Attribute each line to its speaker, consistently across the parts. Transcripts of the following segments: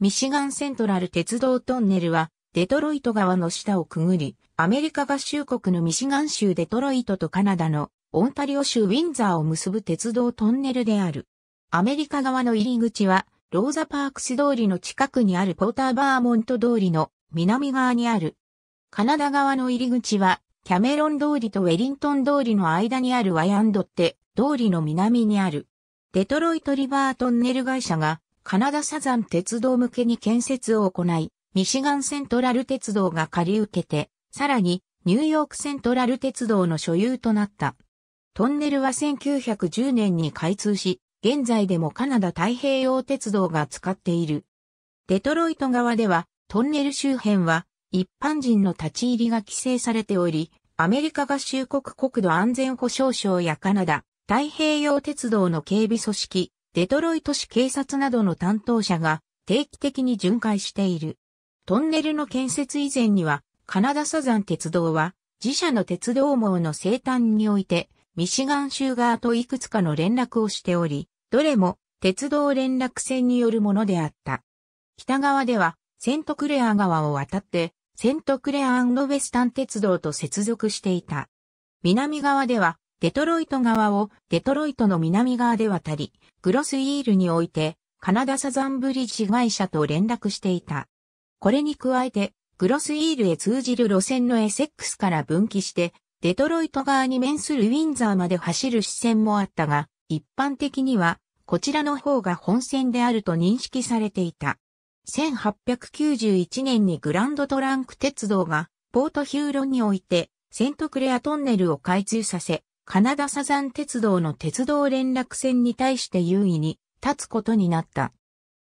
Speaker 1: ミシガンセントラル鉄道トンネルは、デトロイト川の下をくぐり、アメリカ合衆国のミシガン州デトロイトとカナダのオンタリオ州ウィンザーを結ぶ鉄道トンネルである。アメリカ側の入り口は、ローザパークス通りの近くにあるポーターバーモント通りの南側にある。カナダ側の入り口は、キャメロン通りとウェリントン通りの間にあるワヤンドって通りの南にある。デトロイトリバートンネル会社がカナダサザン鉄道向けに建設を行い、ミシガンセントラル鉄道が借り受けて、さらにニューヨークセントラル鉄道の所有となった。トンネルは1910年に開通し、現在でもカナダ太平洋鉄道が使っている。デトロイト側では、トンネル周辺は一般人の立ち入りが規制されており、アメリカ合衆国国土安全保障省やカナダ、太平洋鉄道の警備組織、デトロイト市警察などの担当者が定期的に巡回している。トンネルの建設以前には、カナダサザン鉄道は、自社の鉄道網の生誕において、ミシガン州側といくつかの連絡をしており、どれも鉄道連絡船によるものであった。北側では、セントクレア川を渡って、セントクレアウェスタン鉄道と接続していた。南側では、デトロイト側をデトロイトの南側で渡り、グロスイールにおいてカナダサザンブリッジ会社と連絡していた。これに加えて、グロスイールへ通じる路線のエセックスから分岐して、デトロイト側に面するウィンザーまで走る支線もあったが、一般的には、こちらの方が本線であると認識されていた。1891年にグランドトランク鉄道が、ポートヒューロンにおいて、セントクレアトンネルを開通させ、カナダサザン鉄道の鉄道連絡船に対して優位に立つことになった。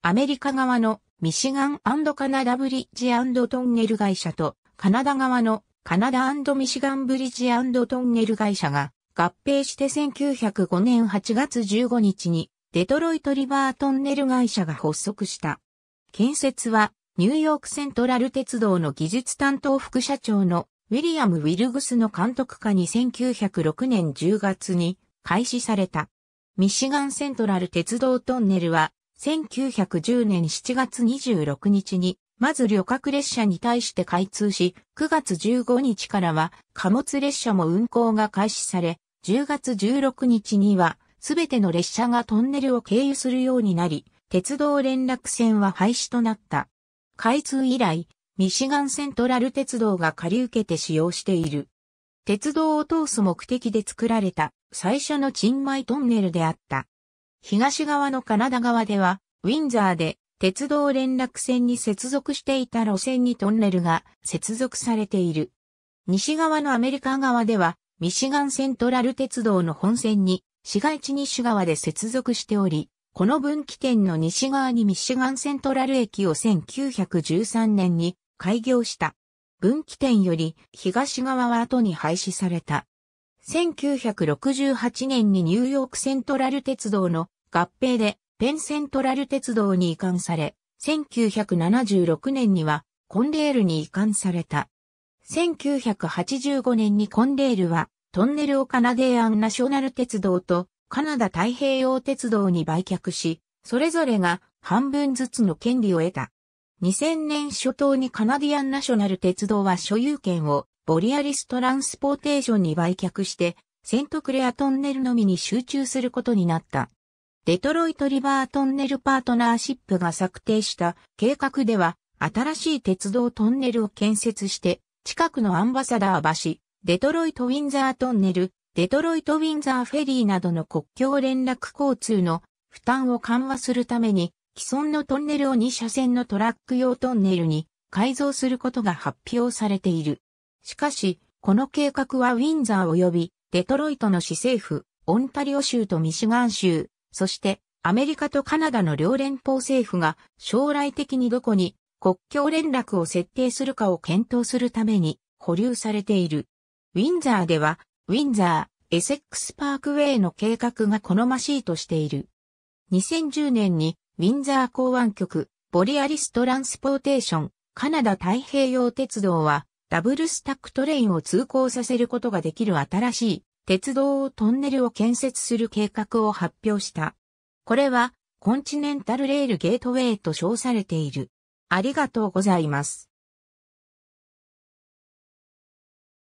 Speaker 1: アメリカ側のミシガンカナダブリッジトンネル会社とカナダ側のカナダミシガンブリッジトンネル会社が合併して1905年8月15日にデトロイトリバートンネル会社が発足した。建設はニューヨークセントラル鉄道の技術担当副社長のウィリアム・ウィルグスの監督下に1906年10月に開始された。ミシガンセントラル鉄道トンネルは、1910年7月26日に、まず旅客列車に対して開通し、9月15日からは貨物列車も運行が開始され、10月16日には、すべての列車がトンネルを経由するようになり、鉄道連絡線は廃止となった。開通以来、ミシガンセントラル鉄道が借り受けて使用している。鉄道を通す目的で作られた最初のチンマイトンネルであった。東側のカナダ側では、ウィンザーで鉄道連絡線に接続していた路線にトンネルが接続されている。西側のアメリカ側では、ミシガンセントラル鉄道の本線に市街地西側で接続しており、この分岐点の西側にミシガンセントラル駅を1913年に開業した。分岐点より東側は後に廃止された。1968年にニューヨークセントラル鉄道の合併でペンセントラル鉄道に移管され、1976年にはコンレールに移管された。1985年にコンレールはトンネルをカナディアンナショナル鉄道とカナダ太平洋鉄道に売却し、それぞれが半分ずつの権利を得た。2000年初頭にカナディアンナショナル鉄道は所有権をボリアリストランスポーテーションに売却して、セントクレアトンネルのみに集中することになった。デトロイトリバートンネルパートナーシップが策定した計画では、新しい鉄道トンネルを建設して、近くのアンバサダー橋、デトロイト・ウィンザートンネル、デトロイト・ウィンザーフェリーなどの国境連絡交通の負担を緩和するために、既存のトンネルを2車線のトラック用トンネルに改造することが発表されている。しかし、この計画はウィンザー及びデトロイトの市政府、オンタリオ州とミシガン州、そしてアメリカとカナダの両連邦政府が将来的にどこに国境連絡を設定するかを検討するために保留されている。ウィンザーでは、ウィンザー、エセックスパークウェイの計画が好ましいとしている。2010年にウィンザー港湾局、ボリアリストランスポーテーション、カナダ太平洋鉄道は、ダブルスタックトレインを通行させることができる新しい鉄道トンネルを建設する計画を発表した。これはコンチネンタルレールゲートウェイと称されている。ありがとうございます。